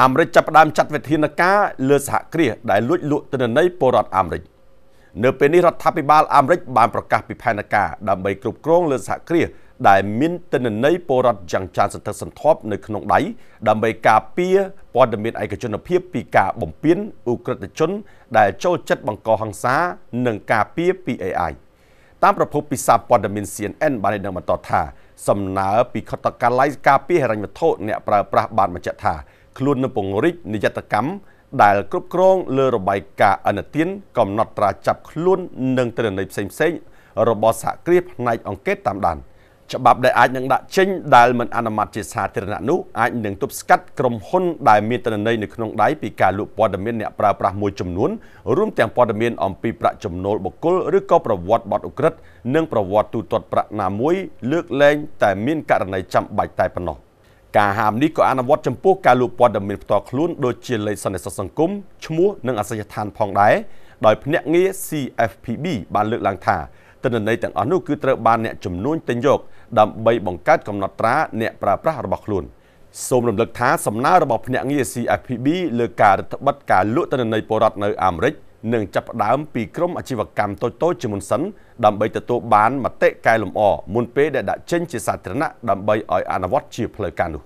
អាមេរិកចាប់ផ្ដើមចាត់វិធានការលើសហគ្រាសដែលលួចលក់ទិន្នន័យពលរដ្ឋអាមេរិកនៅពេលនេះរដ្ឋាភិបាលអាមេរិកបានប្រកាសពីផែនការដើម្បីគ្រប់គ្រងលើសហគ្រាសដែលមានទិន្នន័យពលរដ្ឋយ៉ាងច្រើនសន្ធឹកសន្ធាប់នៅក្នុងដៃដើម្បីការពារព័ត៌មានឯកជនភាពពីការបំពានអุกក្រិតជនដែលចូលចិត្តបង្កហិង្សានិងការពារពី AI តាមប្រភពពីសារព័ត៌មាន CNN បានដឹងបន្តថាសំណើពីខុទ្ទកាល័យការពារហិរញ្ញវត្ថុអ្នកប្រើប្រាស់បានបញ្ជាក់ថាខ្លួននៅពង្រីកនយតកម្មដែលគ្រប់គ្រងលើរបាយការណ៍អនុទាន កំណត់ត្រាចាប់ខ្លួននិងទិន្នន័យផ្សេងៗរបស់សហគ្រាសផ្នែកអង្គការតាមដានច្បាប់ដែលអាចនឹងដាក់ចេញដែលមិនអនុម័តជាសាធារណៈនោះអាចនឹងទប់ស្កាត់ក្រុមហ៊ុនដែលមានតនន័យនៅក្នុងដៃពីការលក់ព័ត៌មានអ្នកប្រើប្រាស់មួយចំនួនរួមទាំងព័ត៌មានអំពីប្រាក់ចំណូលបុគ្គលឬក៏ប្រវត្តិបទឧក្រិដ្ឋនិងប្រវត្តិទូទាត់ប្រាក់ណាមួយលើកលែងតែមានករណីចាំបាច់តែប៉ុណ្ណោះ។ការហាមនេះក៏អនុវត្តចំពោះការលួចព័ត៌មានផ្ទាល់ខ្លួនដូចជាលេខសន្និសីទសង្គមឈ្មោះនិងអាសយដ្ឋានផងដែរដោយភ្នាក់ងារ CFPB បានលើកឡើងថាទិន្នន័យទាំងអស់នោះគឺត្រូវបានអ្នកចំនួនទិញយកដើម្បីបង្កើតកំណត់ត្រាអ្នកប្រើប្រាស់របស់ខ្លួនសូមរំលឹកថាសំណើរបស់ភ្នាក់ងារ CFPB លើការរដ្ឋបិទការលក់ទិន្នន័យពលរដ្ឋនៅអាមេរិកនឹងចាប់ផ្ដើមពីក្រមអាជីវកម្មតូចតូចជាមុនសិនដើម្បីទទួលបានមតិកែលម្អមុនពេលដែលដាក់ចេញជាសាធារណៈដើម្បីឲ្យអនុវត្តជាផ្លូវការនោះ